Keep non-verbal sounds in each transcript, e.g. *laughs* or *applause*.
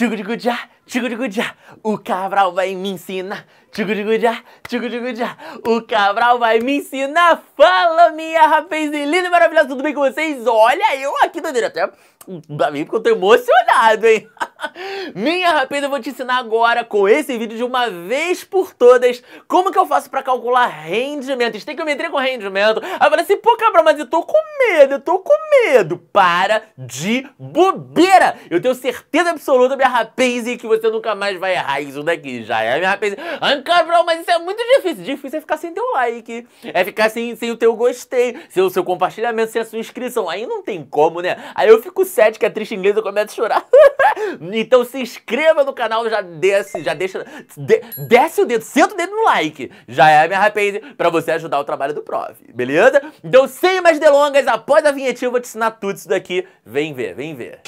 tchugudugudjá, tchugudugudjá, o Cabral vai me ensinar. Tchugudugudjá, tchugudugudjá, o Cabral vai me ensinar. Fala, minha e maravilhosa, tudo bem com vocês? Olha eu aqui, doideira, até o hum, mim, porque eu tô emocionado, hein? *laughs* Minha rapida, eu vou te ensinar agora com esse vídeo de uma vez por todas como que eu faço pra calcular rendimento. Estequiometria com rendimento. Aí eu falei assim, pô, cabra, mas eu tô com medo, eu tô com medo. Para de bobeira! Eu tenho certeza absoluta, minha rapaze, que você nunca mais vai errar isso daqui já. É, minha rapaze, ah, cabrão, mas isso é muito difícil. Difícil é ficar sem teu like, é ficar sem, sem o teu gostei, sem o seu compartilhamento, sem a sua inscrição. Aí não tem como, né? Aí eu fico que é triste inglês, eu começo a chorar. *laughs* Então se inscreva no canal, já desce, já deixa, de, desce o dedo, senta o dedo no like. Já é a minha rapaze pra você ajudar o trabalho do prof, beleza? Então sem mais delongas, após a vinheta eu vou te ensinar tudo isso daqui. Vem ver, vem ver.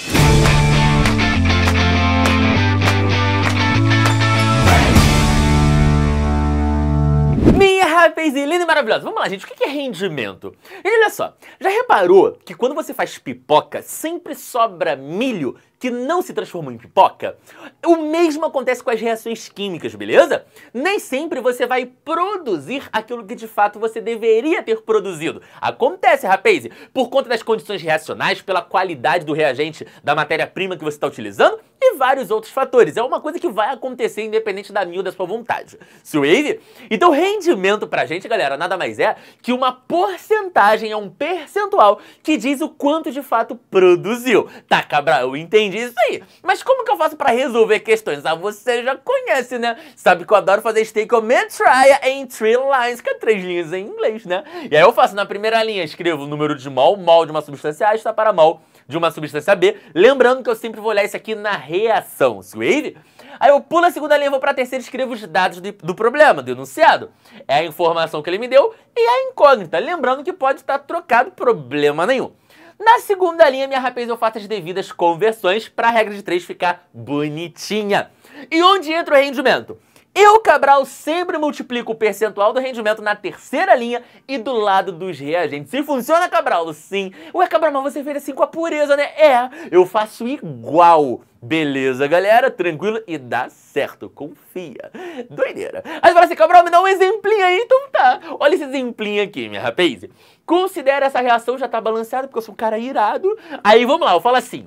Penzinha linda e maravilhosa. Vamos lá, gente. O que é rendimento? E olha só. Já reparou que quando você faz pipoca, sempre sobra milho que não se transforma em pipoca? O mesmo acontece com as reações químicas, beleza? Nem sempre você vai produzir aquilo que de fato você deveria ter produzido. Acontece, rapaz, por conta das condições reacionais, pela qualidade do reagente da matéria-prima que você está utilizando e vários outros fatores. É uma coisa que vai acontecer independente da minha ou da sua vontade. Swave? Então, rendimento pra gente, galera, nada mais é que uma porcentagem, é um percentual que diz o quanto de fato produziu. Tá, cabral eu entendi isso aí. Mas como que eu faço para resolver questões? Ah, você já conhece, né? Sabe que eu adoro fazer stakeoment tria em three lines, que é três linhas em inglês, né? E aí eu faço na primeira linha, escrevo o número de mol, mol de uma substância A está para mol de uma substância B. Lembrando que eu sempre vou olhar isso aqui na reação. Suave? Aí eu pulo a segunda linha, vou para a terceira e escrevo os dados do, do problema, do enunciado. É a informação que ele me deu e a incógnita. Lembrando que pode estar trocado, problema nenhum. Na segunda linha, minha rapaz, eu faço as devidas conversões para a regra de 3 ficar bonitinha. E onde entra o rendimento? Eu, Cabral, sempre multiplico o percentual do rendimento na terceira linha e do lado dos reagentes. Se funciona, Cabral? Sim. Ué, Cabral, mas você fez assim com a pureza, né? É, eu faço igual. Beleza, galera, tranquilo e dá certo, confia. Doideira. Aí você fala assim, Cabral, me dá um exemplinho aí, então tá. Olha esse exemplinho aqui, minha rapaz. Considera essa reação já tá balanceada, porque eu sou um cara irado. Aí vamos lá, eu falo assim,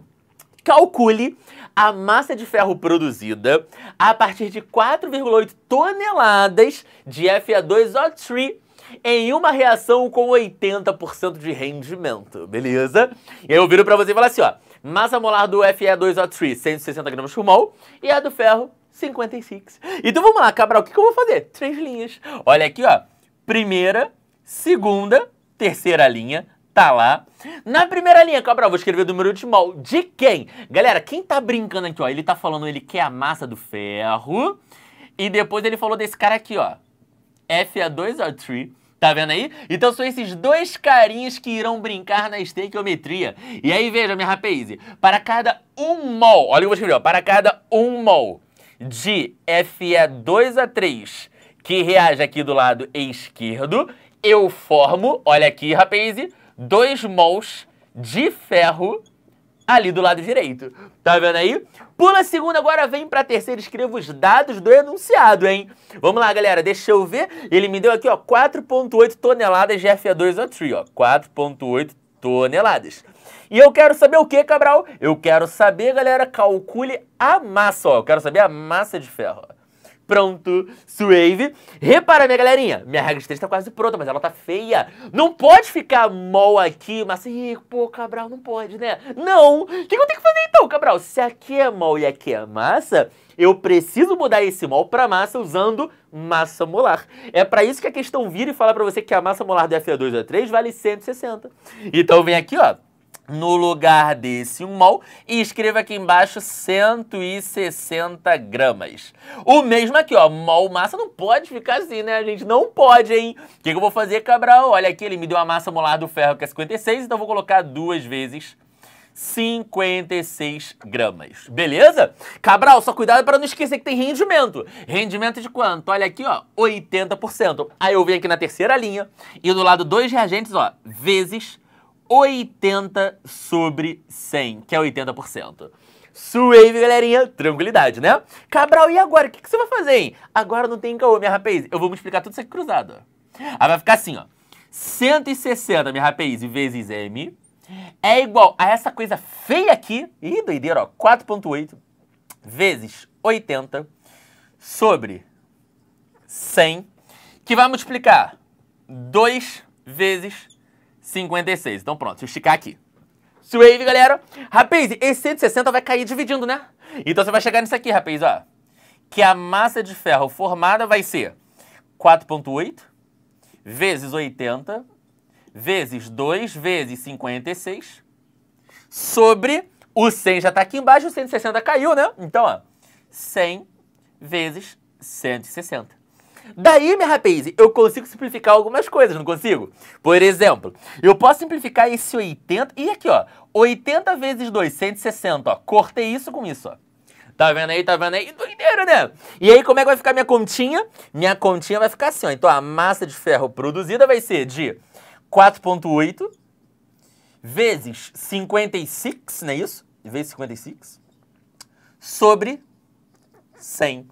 calcule a massa de ferro produzida a partir de 4,8 toneladas de Fe2O3 em uma reação com 80% de rendimento, beleza? E aí eu viro para você e falo assim, ó, massa molar do Fe2O3, 160 gramas por mol, e a do ferro, 56. Então vamos lá, Cabral, o que, que eu vou fazer? Três linhas. Olha aqui, ó, primeira, segunda, terceira linha, tá lá. Na primeira linha, Cabral, vou escrever o número de mol. De quem? Galera, quem tá brincando aqui, ó, ele tá falando ele quer a massa do ferro. E depois ele falou desse cara aqui, ó. fa 2 a 3 Tá vendo aí? Então são esses dois carinhas que irão brincar na estequiometria. E aí, veja, minha rapaze, para cada um mol, olha o que eu vou escrever, ó, para cada um mol de Fe2A3 que reage aqui do lado esquerdo, eu formo, olha aqui, rapaze, dois mols de ferro ali do lado direito. Tá vendo aí? Pula a segunda, agora vem pra terceira, escreva os dados do enunciado, hein? Vamos lá, galera, deixa eu ver. Ele me deu aqui, ó, 4.8 toneladas de FE2O3, ó, 4.8 toneladas. E eu quero saber o que, Cabral? Eu quero saber, galera, calcule a massa, ó, eu quero saber a massa de ferro, ó. Pronto, suave. Repara, minha galerinha, minha regra de três tá quase pronta, mas ela tá feia. Não pode ficar mol aqui, mas assim, pô, Cabral, não pode, né? Não! O que, que eu tenho que fazer então, Cabral? Se aqui é mol e aqui é massa, eu preciso mudar esse mol para massa usando massa molar. É para isso que a questão vira e fala para você que a massa molar do fe 2 a 3 vale 160. Então vem aqui, ó, no lugar desse 1 um mol e escreva aqui embaixo 160 gramas. O mesmo aqui, ó, mol massa não pode ficar assim, né, gente? Não pode, hein? O que, que eu vou fazer, Cabral? Olha aqui, ele me deu a massa molar do ferro que é 56, então eu vou colocar duas vezes 56 gramas. Beleza? Cabral, só cuidado para não esquecer que tem rendimento. Rendimento de quanto? Olha aqui, ó, 80%. Aí eu venho aqui na terceira linha e do lado dois reagentes, ó, vezes 80 sobre 100, que é 80%. Suave, galerinha, tranquilidade, né? Cabral, e agora? O que, que, você vai fazer, hein? Agora não tem caô, minha rapaz. Eu vou me explicar tudo isso aqui cruzado. Aí ah, vai ficar assim, ó. 160, minha rapaz, vezes M é igual a essa coisa feia aqui. Ih, doideira, ó. 4.8 vezes 80 sobre 100, que vai multiplicar 2 vezes 56. Então pronto, deixa eu esticar aqui. Swave, galera. Rapaz, esse 160 vai cair dividindo, né? Então você vai chegar nisso aqui, rapaz, ó. Que a massa de ferro formada vai ser 4.8 vezes 80 vezes 2 vezes 56 sobre o 100 já está aqui embaixo, o 160 caiu, né? Então, ó, 100 vezes 160. Daí, minha rapaz, eu consigo simplificar algumas coisas, não consigo? Por exemplo, eu posso simplificar esse 80... E aqui, ó, 80 vezes 2, 160, ó. Cortei isso com isso, ó. Tá vendo aí, tá vendo aí? Doideira, né? E aí, como é que vai ficar minha continha? Minha continha vai ficar assim, ó. Então, a massa de ferro produzida vai ser de 4.8 vezes 56, não é isso? Vezes 56, sobre 100.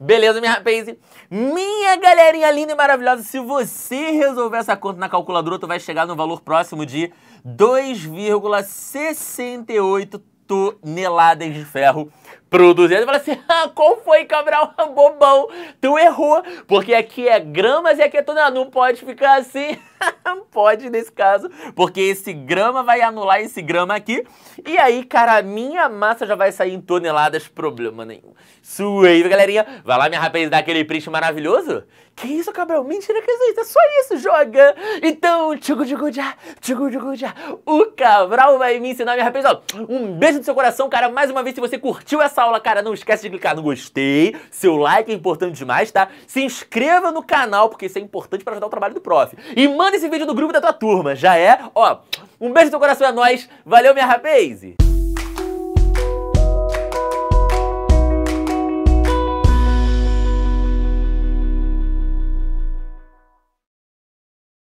Beleza, minha rapaze? Minha galerinha linda e maravilhosa, se você resolver essa conta na calculadora, tu vai chegar no valor próximo de 2,68 toneladas de ferro produzindo e fala assim, *laughs* ah, qual foi, Cabral? *laughs* Bobão, tu errou, porque aqui é gramas e aqui é tonelada, ah, não pode ficar assim, *laughs* pode nesse caso, porque esse grama vai anular esse grama aqui, e aí, cara, a minha massa já vai sair em toneladas, problema nenhum. Suave, galerinha, vai lá, minha rapaz, dar aquele print maravilhoso? Que isso, Cabral? Mentira que existe, é só isso, joga! Então, tchugu tchugu já, tchugu tchugu já, o Cabral vai me ensinar, minha rapaz, ó, um beijo no seu coração, cara, mais uma vez, se você curtiu essa aula, cara, não esquece de clicar no gostei, seu like é importante demais, tá? Se inscreva no canal, porque isso é importante para ajudar o trabalho do prof. E manda esse vídeo no grupo da tua turma, já é? Ó, um beijo no teu coração, é nóis, valeu minha rapaze!